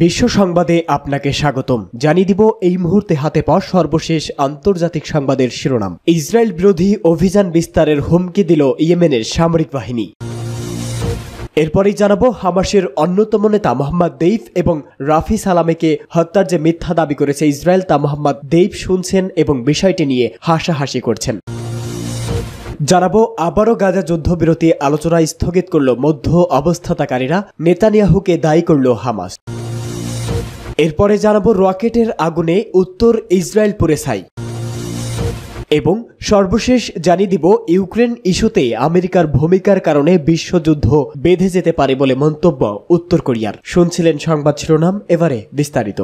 বিশ্ব সংবাদে আপনাকে স্বাগতম জানিয়ে দিব এই মুহূর্তে হাতে পাওয়া সর্বশেষ আন্তর্জাতিক সংবাদের শিরোনাম ইসরায়েল বিরোধী অভিযান বিস্তারের হুমকি দিল ইয়েমেনের সামরিক বাহিনী এরপরেই জানাবো হামাসের অন্যতম নেতা মোহাম্মদ দেইফ এবং রাফি সালামেকে হত্যার যে মিথ্যা দাবি করেছে ইসরায়েল তা মোহাম্মদ দেইফ শুনছেন এবং বিষয়টি নিয়ে হাসাহাসি করছেন জানাবো আবারও গাজা যুদ্ধবিরতি আলোচনা স্থগিত করল মধ্য অবস্থাতাকারীরা নেতানিয়াহুকে দায়ী করল হামাস এরপরে জানাবো রকেটের আগুনে উত্তর ইসরায়েল পুরে ছাই এবং সর্বশেষ জানিয়ে দিব ইউক্রেন ইস্যুতে আমেরিকার ভূমিকার কারণে বিশ্বযুদ্ধ বেঁধে যেতে পারে বলে মন্তব্য উত্তর কোরিয়ার শুনছিলেন সংবাদ শিরোনাম এবারে বিস্তারিত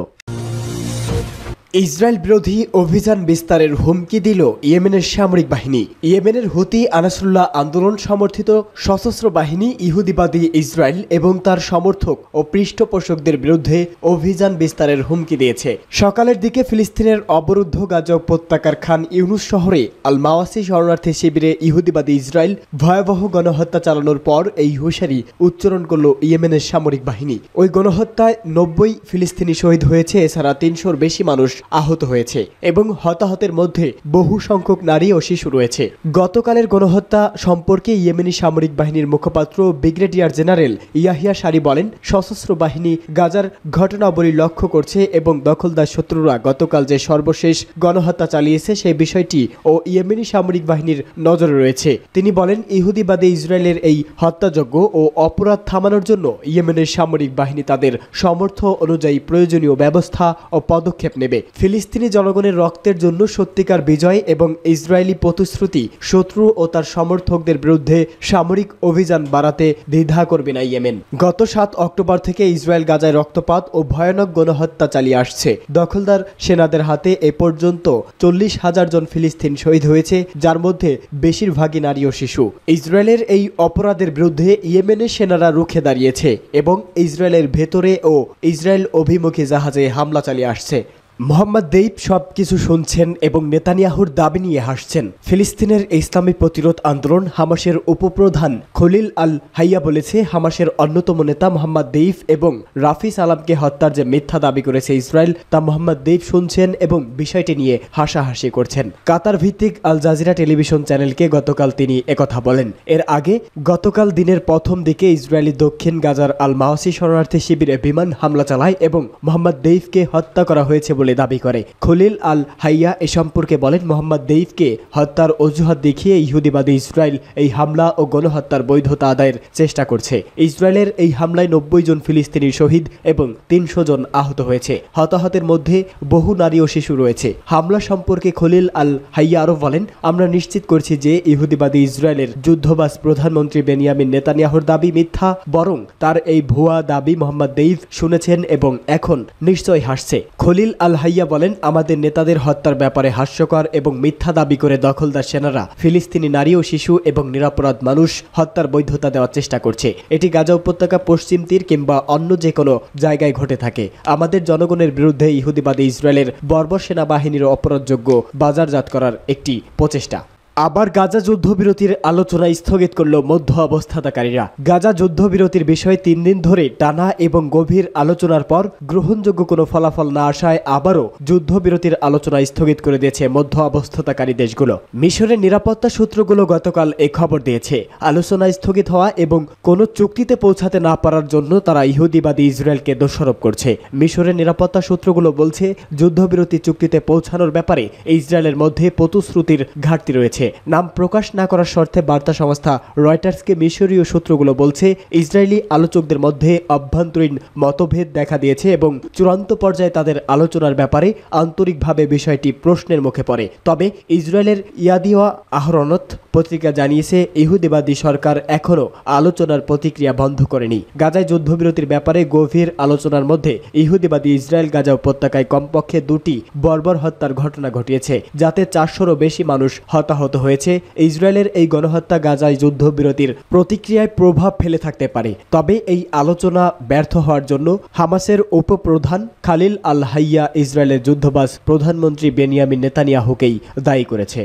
ইসরায়েল বিরোধী অভিযান বিস্তারের হুমকি দিল ইয়েমেনের সামরিক বাহিনী ইয়েমেনের হুতি আনাসুল্লাহ আন্দোলন সমর্থিত সশস্ত্র বাহিনী ইহুদিবাদী ইসরায়েল এবং তার সমর্থক ও পৃষ্ঠপোষকদের বিরুদ্ধে অভিযান বিস্তারের হুমকি দিয়েছে সকালের দিকে ফিলিস্তিনের অবরুদ্ধ গাজা উপত্যকার খান ইউনুস শহরে আল মাওয়াসি শরণার্থী শিবিরে ইহুদিবাদী ইসরায়েল ভয়াবহ গণহত্যা চালানোর পর এই হুশারি উচ্চারণ করল ইয়েমেনের সামরিক বাহিনী ওই গণহত্যায় নব্বই ফিলিস্তিনি শহীদ হয়েছে এছাড়া তিনশোর বেশি মানুষ আহত হয়েছে এবং হতাহতের মধ্যে বহু সংখ্যক নারী ও শিশু রয়েছে গতকালের গণহত্যা সম্পর্কে ইয়েমেনি সামরিক বাহিনীর মুখপাত্র ব্রিগেডিয়ার জেনারেল ইয়াহিয়া সারি বলেন সশস্ত্র বাহিনী গাজার ঘটনাবলী লক্ষ্য করছে এবং দখলদার শত্রুরা গতকাল যে সর্বশেষ গণহত্যা চালিয়েছে সেই বিষয়টি ও ইয়েমেনি সামরিক বাহিনীর নজরে রয়েছে তিনি বলেন ইহুদিবাদে ইসরায়েলের এই হত্যাযজ্ঞ ও অপরাধ থামানোর জন্য ইয়েমেনের সামরিক বাহিনী তাদের সমর্থ অনুযায়ী প্রয়োজনীয় ব্যবস্থা ও পদক্ষেপ নেবে ফিলিস্তিনি জনগণের রক্তের জন্য সত্যিকার বিজয় এবং ইসরায়েলি প্রতিশ্রুতি শত্রু ও তার সমর্থকদের বিরুদ্ধে সামরিক অভিযান বাড়াতে দ্বিধা করবে না ইয়েমেন গত সাত অক্টোবর থেকে ইসরায়েল গাজায় রক্তপাত ও ভয়ানক গণহত্যা চালিয়ে আসছে দখলদার সেনাদের হাতে এ পর্যন্ত চল্লিশ হাজার জন ফিলিস্তিন শহীদ হয়েছে যার মধ্যে বেশিরভাগই নারী ও শিশু ইসরায়েলের এই অপরাধের বিরুদ্ধে ইয়েমেনের সেনারা রুখে দাঁড়িয়েছে এবং ইসরায়েলের ভেতরে ও ইসরায়েল অভিমুখী জাহাজে হামলা চালিয়ে আসছে মোহাম্মদ দেইব সব কিছু শুনছেন এবং নেতানিয়াহুর দাবি নিয়ে হাসছেন ফিলিস্তিনের ইসলামী প্রতিরোধ আন্দোলন হামাসের উপপ্রধান খলিল আল হাইয়া বলেছে হামাসের অন্যতম নেতা মোহাম্মদ দেইফ এবং রাফিস আলামকে হত্যার যে মিথ্যা দাবি করেছে ইসরায়েল তা মোহাম্মদ দেইফ শুনছেন এবং বিষয়টি নিয়ে হাসাহাসি করছেন কাতার ভিত্তিক আল জাজিরা টেলিভিশন চ্যানেলকে গতকাল তিনি একথা বলেন এর আগে গতকাল দিনের প্রথম দিকে ইসরায়েলি দক্ষিণ গাজার আল মাওসি শরণার্থী শিবিরে বিমান হামলা চালায় এবং মোহাম্মদ দেইফকে হত্যা করা হয়েছে বলে বলে দাবি করে খলিল আল হাইয়া এ সম্পর্কে বলেন মোহাম্মদ দেইফকে হত্যার অজুহাত দেখিয়ে ইহুদিবাদী ইসরায়েল এই হামলা ও গণহত্যার বৈধতা আদায়ের চেষ্টা করছে ইসরায়েলের এই হামলায় নব্বই জন ফিলিস্তিনি শহীদ এবং তিনশো জন আহত হয়েছে হতাহতের মধ্যে বহু নারী ও শিশু রয়েছে হামলা সম্পর্কে খলিল আল হাইয়া আরও বলেন আমরা নিশ্চিত করছি যে ইহুদিবাদী ইসরায়েলের যুদ্ধবাস প্রধানমন্ত্রী বেনিয়ামিন নেতানিয়াহর দাবি মিথ্যা বরং তার এই ভুয়া দাবি মোহাম্মদ দেইফ শুনেছেন এবং এখন নিশ্চয় হাসছে খলিল আল হাইয়া বলেন আমাদের নেতাদের হত্যার ব্যাপারে হাস্যকর এবং মিথ্যা দাবি করে দখলদার সেনারা ফিলিস্তিনি নারী ও শিশু এবং নিরাপরাধ মানুষ হত্যার বৈধতা দেওয়ার চেষ্টা করছে এটি গাজা উপত্যকা পশ্চিম তীর কিংবা অন্য যে কোনো জায়গায় ঘটে থাকে আমাদের জনগণের বিরুদ্ধে ইহুদিবাদী ইসরায়েলের বর্বর সেনাবাহিনীর অপরাধযোগ্য বাজারজাত করার একটি প্রচেষ্টা আবার গাজা যুদ্ধবিরতির আলোচনা স্থগিত করল মধ্য অবস্থাতাকারীরা গাজা যুদ্ধবিরতির বিষয়ে তিন দিন ধরে টানা এবং গভীর আলোচনার পর গ্রহণযোগ্য কোনো ফলাফল না আসায় আবারও যুদ্ধবিরতির আলোচনা স্থগিত করে দিয়েছে মধ্য অবস্থাতাকারী দেশগুলো মিশরের নিরাপত্তা সূত্রগুলো গতকাল এ খবর দিয়েছে আলোচনা স্থগিত হওয়া এবং কোনো চুক্তিতে পৌঁছাতে না পারার জন্য তারা ইহুদিবাদী ইসরায়েলকে দোষারোপ করছে মিশরের নিরাপত্তা সূত্রগুলো বলছে যুদ্ধবিরতি চুক্তিতে পৌঁছানোর ব্যাপারে ইসরায়েলের মধ্যে প্রতিশ্রুতির ঘাটতি রয়েছে নাম প্রকাশ না করার শর্তে বার্তা সংস্থা রয়টার্সকে মিশরীয় সূত্রগুলো বলছে ইসরায়েলি আলোচকদের মধ্যে অভ্যন্তরীণ মতভেদ দেখা দিয়েছে এবং চূড়ান্ত পর্যায়ে তাদের আলোচনার ব্যাপারে আন্তরিকভাবে বিষয়টি প্রশ্নের মুখে পড়ে তবে ইসরায়েলের ইয়াদিওয়া আহরণত পত্রিকা জানিয়েছে ইহুদিবাদী সরকার এখনও আলোচনার প্রতিক্রিয়া বন্ধ করেনি গাজায় যুদ্ধবিরতির ব্যাপারে গভীর আলোচনার মধ্যে ইহুদিবাদী ইসরায়েল গাজা উপত্যকায় কমপক্ষে দুটি বর্বর হত্যার ঘটনা ঘটিয়েছে যাতে চারশোরও বেশি মানুষ হতাহত হয়েছে ইসরায়েলের এই গণহত্যা গাজায় যুদ্ধবিরতির প্রতিক্রিয়ায় প্রভাব ফেলে থাকতে পারে তবে এই আলোচনা ব্যর্থ হওয়ার জন্য হামাসের উপপ্রধান খালিল আল হাইয়া ইসরায়েলের যুদ্ধবাস প্রধানমন্ত্রী বেনিয়ামিন নেতানিয়াহুকেই দায়ী করেছে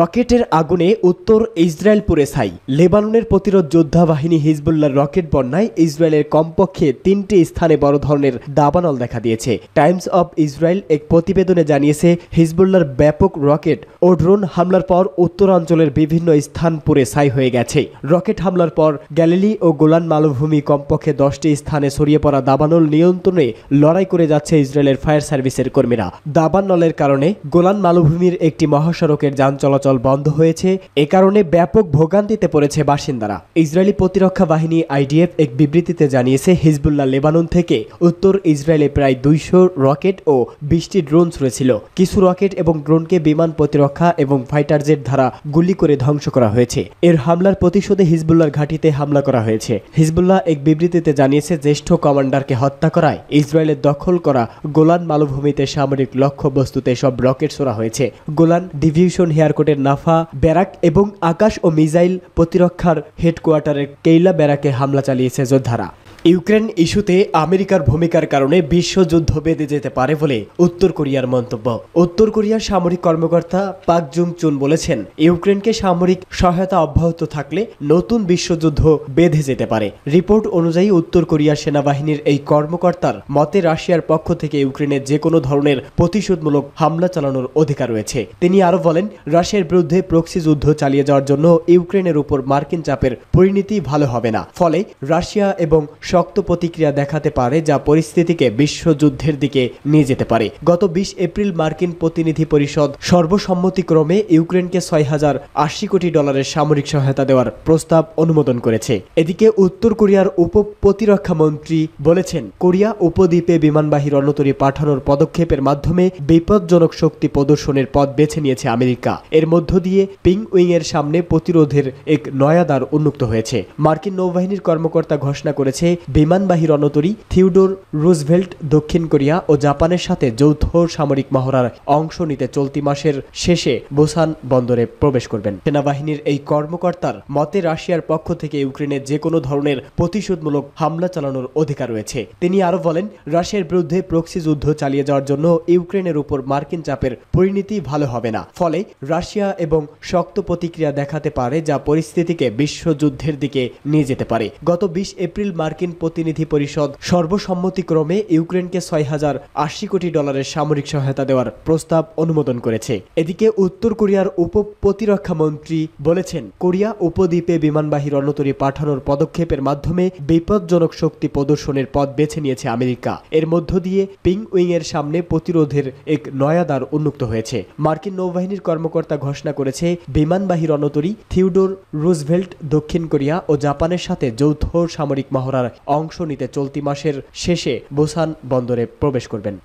রকেটের আগুনে উত্তর ইসরায়েল পুরে ছাই লেবাননের প্রতিরোধ যোদ্ধা বাহিনী হিজবুল্লার রকেট বন্যায় ইসরায়েলের কমপক্ষে তিনটি স্থানে বড় ধরনের দাবানল দেখা দিয়েছে টাইমস অব ইসরায়েল এক প্রতিবেদনে জানিয়েছে হিজবুল্লার ব্যাপক রকেট ও ড্রোন হামলার পর উত্তরাঞ্চলের বিভিন্ন স্থান পুরে ছাই হয়ে গেছে রকেট হামলার পর গ্যালিলি ও গোলান মালভূমি কমপক্ষে দশটি স্থানে ছড়িয়ে পড়া দাবানল নিয়ন্ত্রণে লড়াই করে যাচ্ছে ইসরায়েলের ফায়ার সার্ভিসের কর্মীরা দাবানলের কারণে গোলান মালভূমির একটি মহাসড়কের যান চলাচল চলাচল বন্ধ হয়েছে এ কারণে ব্যাপক ভোগান্তিতে পড়েছে বাসিন্দারা ইসরায়েলি প্রতিরক্ষা বাহিনী আইডিএফ এক বিবৃতিতে জানিয়েছে হিজবুল্লাহ লেবানন থেকে উত্তর ইসরায়েলে প্রায় দুইশো রকেট ও বিশটি ড্রোন ছুড়েছিল কিছু রকেট এবং ড্রোনকে বিমান প্রতিরক্ষা এবং ফাইটার জেট ধারা গুলি করে ধ্বংস করা হয়েছে এর হামলার প্রতিশোধে হিজবুল্লার ঘাটিতে হামলা করা হয়েছে হিজবুল্লাহ এক বিবৃতিতে জানিয়েছে জ্যেষ্ঠ কমান্ডারকে হত্যা করায় ইসরায়েলের দখল করা গোলান মালভূমিতে সামরিক লক্ষ্য বস্তুতে সব রকেট ছোড়া হয়েছে গোলান ডিভিউশন হেয়ার চিটাগোটের নাফা ব্যারাক এবং আকাশ ও মিজাইল প্রতিরক্ষার হেডকোয়ার্টারের কেইলা ব্যারাকে হামলা চালিয়েছে যোদ্ধারা ইউক্রেন ইস্যুতে আমেরিকার ভূমিকার কারণে বিশ্বযুদ্ধ বেঁধে যেতে পারে বলে উত্তর কোরিয়ার মন্তব্য উত্তর কোরিয়ার সামরিক কর্মকর্তা পাক জুং চুন বলেছেন ইউক্রেনকে সামরিক সহায়তা অব্যাহত থাকলে নতুন বিশ্বযুদ্ধ বেঁধে যেতে পারে রিপোর্ট অনুযায়ী উত্তর কোরিয়ার সেনাবাহিনীর এই কর্মকর্তার মতে রাশিয়ার পক্ষ থেকে ইউক্রেনে যে কোনো ধরনের প্রতিশোধমূলক হামলা চালানোর অধিকার রয়েছে তিনি আরও বলেন রাশিয়ার বিরুদ্ধে প্রক্সি যুদ্ধ চালিয়ে যাওয়ার জন্য ইউক্রেনের উপর মার্কিন চাপের পরিণতি ভালো হবে না ফলে রাশিয়া এবং শক্ত প্রতিক্রিয়া দেখাতে পারে যা পরিস্থিতিকে বিশ্বযুদ্ধের দিকে নিয়ে যেতে পারে গত বিশ এপ্রিল মার্কিন প্রতিনিধি পরিষদ সর্বসম্মতিক্রমে ইউক্রেনকে ছয় হাজার আশি কোটি ডলারের সামরিক সহায়তা দেওয়ার প্রস্তাব অনুমোদন করেছে এদিকে উত্তর কোরিয়ার উপ প্রতিরক্ষা মন্ত্রী বলেছেন কোরিয়া উপদ্বীপে বিমানবাহী রণতরী পাঠানোর পদক্ষেপের মাধ্যমে বিপজ্জনক শক্তি প্রদর্শনের পথ বেছে নিয়েছে আমেরিকা এর মধ্য দিয়ে পিং উইংয়ের সামনে প্রতিরোধের এক নয়া দ্বার উন্মুক্ত হয়েছে মার্কিন নৌবাহিনীর কর্মকর্তা ঘোষণা করেছে বিমানবাহী রণতরী থিওডোর রুজভেল্ট দক্ষিণ কোরিয়া ও জাপানের সাথে যৌথ সামরিক মহড়ার অংশ নিতে চলতি মাসের শেষে বোসান বন্দরে প্রবেশ করবেন সেনাবাহিনীর এই কর্মকর্তার মতে রাশিয়ার পক্ষ থেকে ইউক্রেনে যে কোনো ধরনের প্রতিশোধমূলক হামলা চালানোর অধিকার রয়েছে তিনি আরও বলেন রাশিয়ার বিরুদ্ধে প্রক্সি যুদ্ধ চালিয়ে যাওয়ার জন্য ইউক্রেনের উপর মার্কিন চাপের পরিণতি ভালো হবে না ফলে রাশিয়া এবং শক্ত প্রতিক্রিয়া দেখাতে পারে যা পরিস্থিতিকে বিশ্বযুদ্ধের দিকে নিয়ে যেতে পারে গত বিশ এপ্রিল মার্কিন প্রতিনিধি পরিষদ সর্বসম্মতিক্রমে ইউক্রেনকে ছয় হাজার আশি কোটি ডলারের সামরিক সহায়তা দেওয়ার প্রস্তাব অনুমোদন করেছে এদিকে উত্তর কোরিয়ার উপ প্রতিরক্ষা মন্ত্রী বলেছেন কোরিয়া উপদ্বীপে বিমানবাহী রণতরি পাঠানোর পদক্ষেপের মাধ্যমে বিপজ্জনক শক্তি প্রদর্শনের পথ বেছে নিয়েছে আমেরিকা এর মধ্য দিয়ে পিং উইং এর সামনে প্রতিরোধের এক নয়া দ্বার উন্মুক্ত হয়েছে মার্কিন নৌবাহিনীর কর্মকর্তা ঘোষণা করেছে বিমানবাহী রণতরি থিউডোর রুজভেল্ট দক্ষিণ কোরিয়া ও জাপানের সাথে যৌথ সামরিক মহড়ার অংশ নিতে চলতি মাসের শেষে বুসান বন্দরে প্রবেশ করবেন